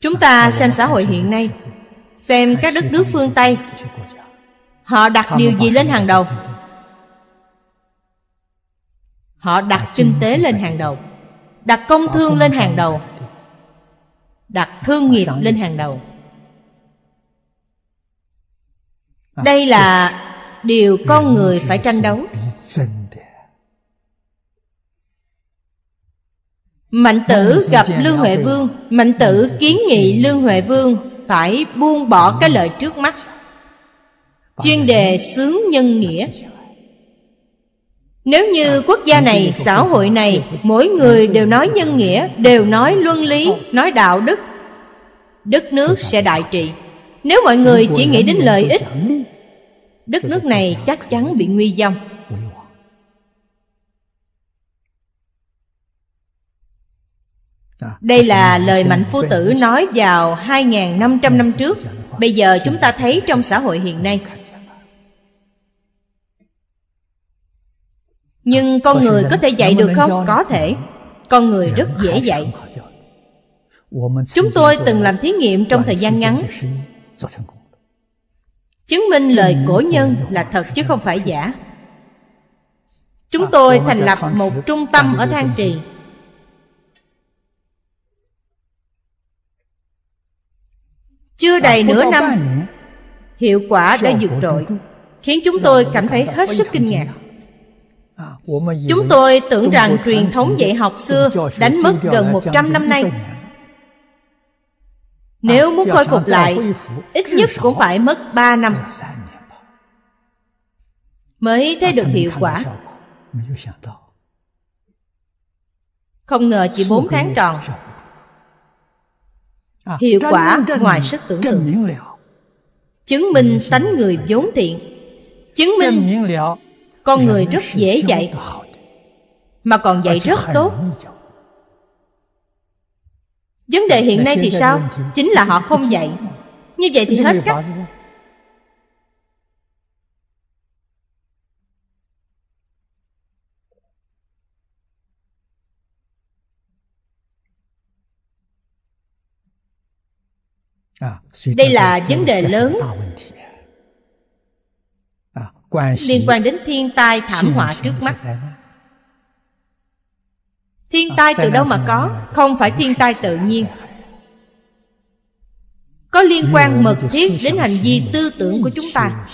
Chúng ta xem xã hội hiện nay Xem các đất nước phương Tây Họ đặt điều gì lên hàng đầu Họ đặt kinh tế lên hàng đầu Đặt công thương lên hàng đầu Đặt thương nghiệp lên hàng đầu Đây là điều con người phải tranh đấu Mạnh tử gặp Lương Huệ Vương Mạnh tử kiến nghị Lương Huệ Vương Phải buông bỏ cái lợi trước mắt Chuyên đề sướng nhân nghĩa Nếu như quốc gia này, xã hội này Mỗi người đều nói nhân nghĩa Đều nói luân lý, nói đạo đức Đất nước sẽ đại trị Nếu mọi người chỉ nghĩ đến lợi ích Đất nước này chắc chắn bị nguy vong Đây là lời Mạnh Phu Tử nói vào 2.500 năm trước Bây giờ chúng ta thấy trong xã hội hiện nay Nhưng con người có thể dạy được không? Có thể Con người rất dễ dạy Chúng tôi từng làm thí nghiệm trong thời gian ngắn Chứng minh lời cổ nhân là thật chứ không phải giả Chúng à, tôi thành lập một trung tâm ở Thang Trì Chưa đầy nửa năm Hiệu quả đã vượt trội Khiến chúng tôi cảm thấy hết sức kinh ngạc à, Chúng tôi tưởng rằng truyền thống dạy học xưa đánh mất gần 100 năm nay Nếu à, muốn khôi phục lại, ít nhất cũng phải mất 3 năm Mới thấy được hiệu quả Không ngờ chỉ 4 tháng tròn À, hiệu quả ngoài sức tưởng tượng chứng minh tánh người vốn thiện chứng minh con người rất dễ dạy mà còn dạy rất tốt vấn đề hiện nay thì sao chính là họ không dạy như vậy thì hết cách À, đây là vấn đề lớn à, liên quan đến thiên tai thảm họa trước mắt thiên à, tai từ đâu mà có không phải thiên tai tự nhiên có liên quan mật thiết đến hành vi tư tưởng của chúng ta